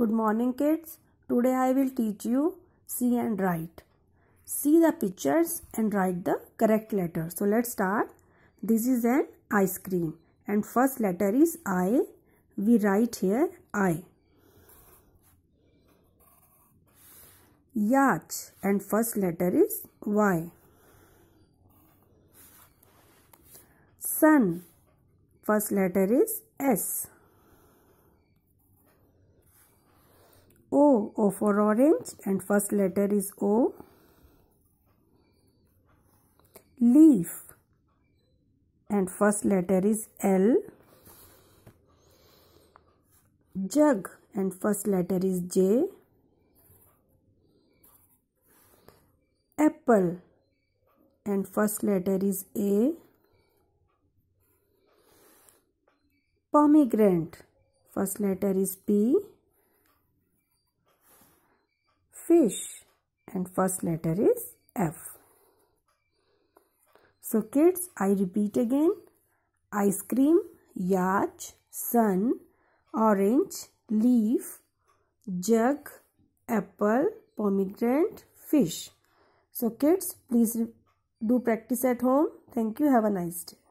Good morning kids. Today I will teach you see and write. See the pictures and write the correct letter. So let's start. This is an ice cream and first letter is I. We write here I. Yacht and first letter is Y. Sun first letter is S. O, O for orange and first letter is O. Leaf and first letter is L. Jug and first letter is J. Apple and first letter is A. Pomegranate first letter is P fish and first letter is F. So kids, I repeat again. Ice cream, yacht, sun, orange, leaf, jug, apple, pomegranate, fish. So kids, please do practice at home. Thank you. Have a nice day.